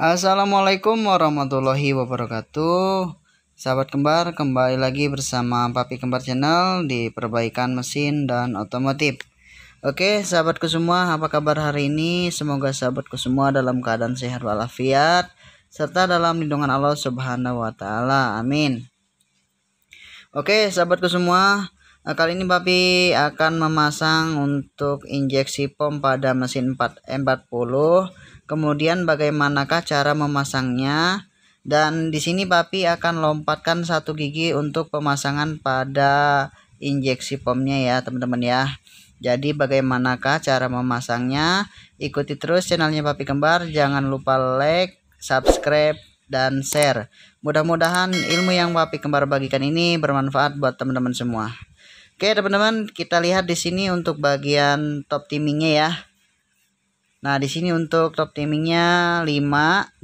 Assalamualaikum warahmatullahi wabarakatuh Sahabat kembar kembali lagi bersama Papi Kembar Channel di perbaikan mesin dan otomotif Oke, sahabatku semua, apa kabar hari ini? Semoga sahabatku semua dalam keadaan sehat walafiat serta dalam lindungan Allah Subhanahu wa taala. Amin. Oke, sahabatku semua, kali ini Papi akan memasang untuk injeksi pom pada mesin 4 M40. Kemudian bagaimanakah cara memasangnya? Dan di sini Papi akan lompatkan satu gigi untuk pemasangan pada injeksi pomnya ya, teman-teman ya. Jadi bagaimanakah cara memasangnya? Ikuti terus channelnya Papi Kembar. Jangan lupa like, subscribe, dan share. Mudah-mudahan ilmu yang Papi Kembar bagikan ini bermanfaat buat teman-teman semua. Oke teman-teman, kita lihat di sini untuk bagian top timingnya ya. Nah di sini untuk top timingnya 5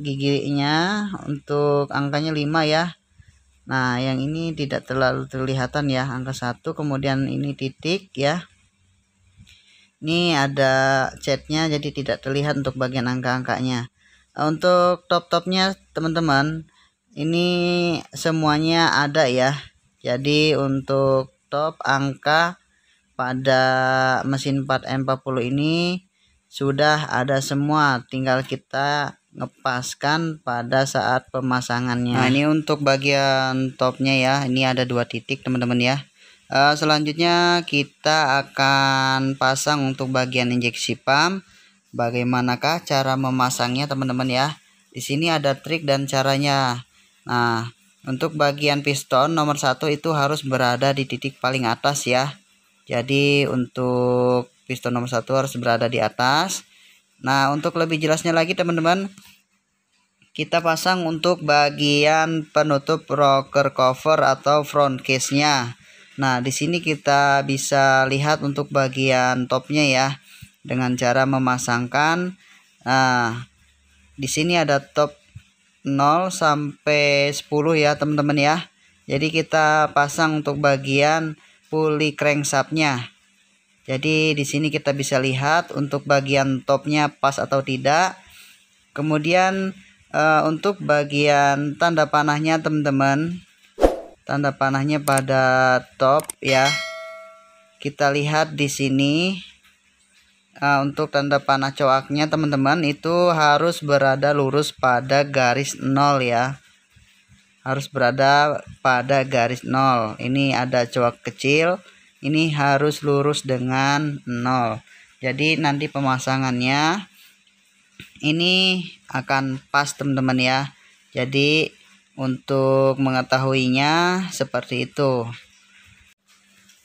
giginya untuk angkanya 5 ya. Nah yang ini tidak terlalu terlihatan ya angka 1 kemudian ini titik ya ini ada chatnya jadi tidak terlihat untuk bagian angka-angkanya eh, untuk top-topnya teman-teman ini semuanya ada ya jadi untuk top angka pada mesin 4M40 ini sudah ada semua tinggal kita ngepaskan pada saat pemasangannya nah ini untuk bagian topnya ya ini ada dua titik teman-teman ya Uh, selanjutnya kita akan pasang untuk bagian injeksi pump. Bagaimanakah cara memasangnya teman-teman ya? Di sini ada trik dan caranya. Nah, untuk bagian piston nomor satu itu harus berada di titik paling atas ya. Jadi untuk piston nomor satu harus berada di atas. Nah, untuk lebih jelasnya lagi teman-teman, kita pasang untuk bagian penutup rocker cover atau front case-nya. Nah, di sini kita bisa lihat untuk bagian topnya ya dengan cara memasangkan nah di sini ada top 0 sampai 10 ya, teman-teman ya. Jadi kita pasang untuk bagian pulley crankshaftnya. Jadi di sini kita bisa lihat untuk bagian topnya pas atau tidak. Kemudian uh, untuk bagian tanda panahnya teman-teman tanda panahnya pada top ya kita lihat di sini uh, untuk tanda panah coaknya teman-teman itu harus berada lurus pada garis nol ya harus berada pada garis nol. ini ada coak kecil ini harus lurus dengan nol. jadi nanti pemasangannya ini akan pas teman-teman ya jadi untuk mengetahuinya seperti itu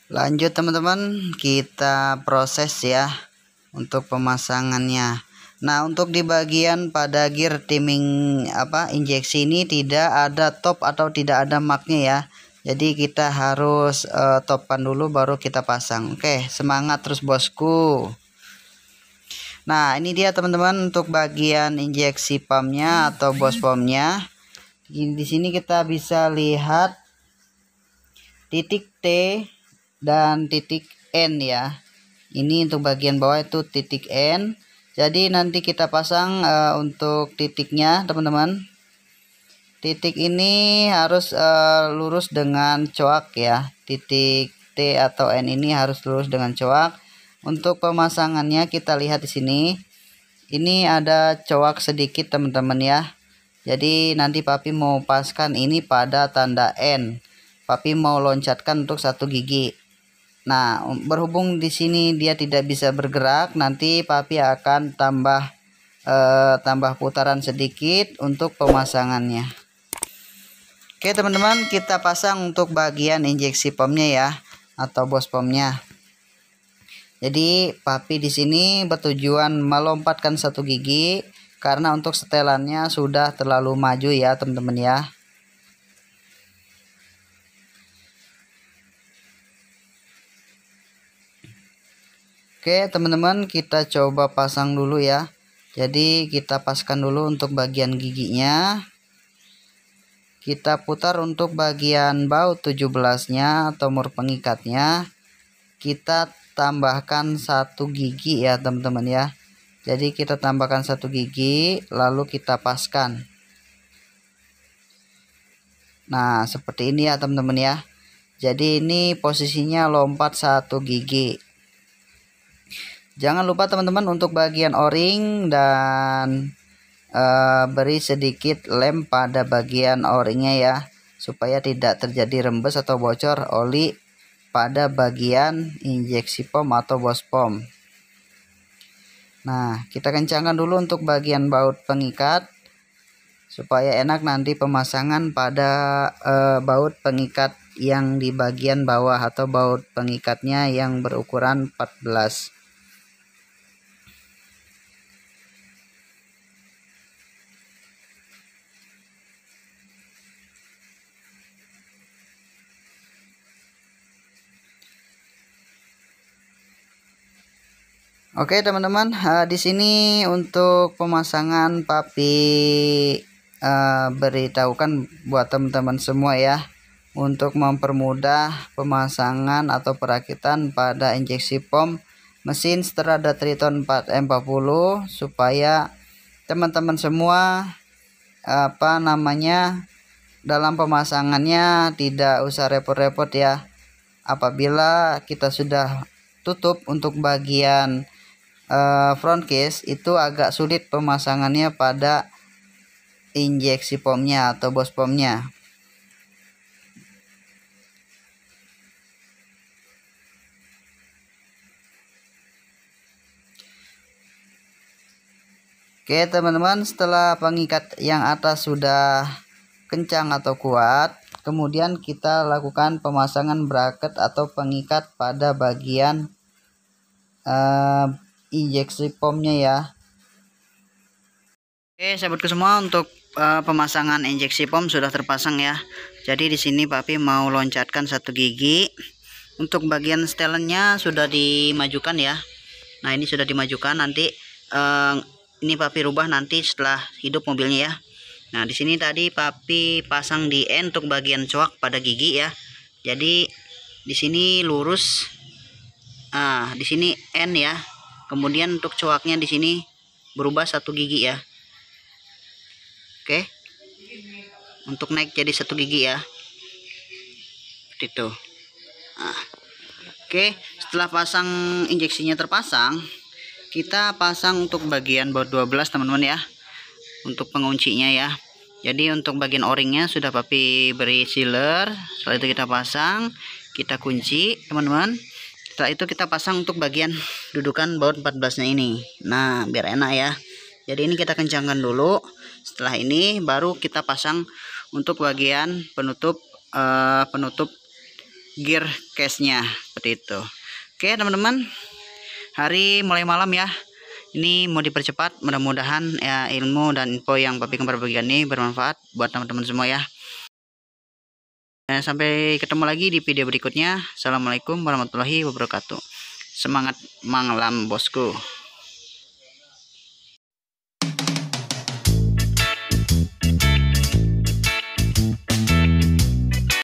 lanjut teman-teman kita proses ya untuk pemasangannya nah untuk di bagian pada gear timing apa injeksi ini tidak ada top atau tidak ada marknya ya jadi kita harus uh, topan dulu baru kita pasang oke semangat terus bosku nah ini dia teman-teman untuk bagian injeksi pumpnya atau bos pumpnya di sini kita bisa lihat titik T dan titik N ya ini untuk bagian bawah itu titik N jadi nanti kita pasang uh, untuk titiknya teman-teman titik ini harus uh, lurus dengan coak ya titik T atau N ini harus lurus dengan coak untuk pemasangannya kita lihat di sini ini ada coak sedikit teman-teman ya jadi nanti papi mau paskan ini pada tanda N papi mau loncatkan untuk satu gigi nah um, berhubung di sini dia tidak bisa bergerak nanti papi akan tambah eh, tambah putaran sedikit untuk pemasangannya Oke teman-teman kita pasang untuk bagian injeksi pomnya ya atau bos pomnya jadi papi di sini bertujuan melompatkan satu gigi karena untuk setelannya sudah terlalu maju ya teman-teman ya Oke teman-teman kita coba pasang dulu ya Jadi kita paskan dulu untuk bagian giginya Kita putar untuk bagian baut 17 nya atau mur pengikatnya Kita tambahkan satu gigi ya teman-teman ya jadi kita tambahkan satu gigi lalu kita paskan. Nah, seperti ini ya teman-teman ya. Jadi ini posisinya lompat satu gigi. Jangan lupa teman-teman untuk bagian o-ring dan e, beri sedikit lem pada bagian o-ringnya ya supaya tidak terjadi rembes atau bocor oli pada bagian injeksi pom atau bos pom. Nah, kita kencangkan dulu untuk bagian baut pengikat supaya enak nanti pemasangan pada eh, baut pengikat yang di bagian bawah atau baut pengikatnya yang berukuran 14 Oke teman-teman, uh, di sini untuk pemasangan papi uh, beritahukan buat teman-teman semua ya untuk mempermudah pemasangan atau perakitan pada injeksi pom mesin Strada Triton 4M40 supaya teman-teman semua apa namanya dalam pemasangannya tidak usah repot-repot ya apabila kita sudah tutup untuk bagian uh, front case itu agak sulit pemasangannya pada injeksi pomnya atau bos pomnya Oke teman-teman setelah pengikat yang atas sudah kencang atau kuat kemudian kita lakukan pemasangan bracket atau pengikat pada bagian uh, injeksi pomnya ya Oke sahabatku semua untuk uh, pemasangan injeksi pom sudah terpasang ya jadi di sini papi mau loncatkan satu gigi untuk bagian setelannya sudah dimajukan ya nah ini sudah dimajukan nanti uh, ini papi rubah nanti setelah hidup mobilnya ya Nah, di sini tadi papi pasang di N untuk bagian coak pada gigi ya. Jadi di sini lurus. Ah, di sini N ya kemudian untuk coaknya di sini berubah satu gigi ya oke untuk naik jadi satu gigi ya seperti itu nah. oke setelah pasang injeksinya terpasang kita pasang untuk bagian baut 12 teman-teman ya untuk penguncinya ya jadi untuk bagian oringnya sudah papi beri sealer setelah itu kita pasang kita kunci teman-teman setelah itu kita pasang untuk bagian dudukan baut 14 nya ini nah biar enak ya jadi ini kita kencangkan dulu setelah ini baru kita pasang untuk bagian penutup uh, penutup gear case nya seperti itu oke teman-teman hari mulai malam ya ini mau dipercepat mudah-mudahan ya ilmu dan info yang papi kembar bagian ini bermanfaat buat teman-teman semua ya dan eh, sampai ketemu lagi di video berikutnya. Assalamualaikum warahmatullahi wabarakatuh. Semangat manglam bosku.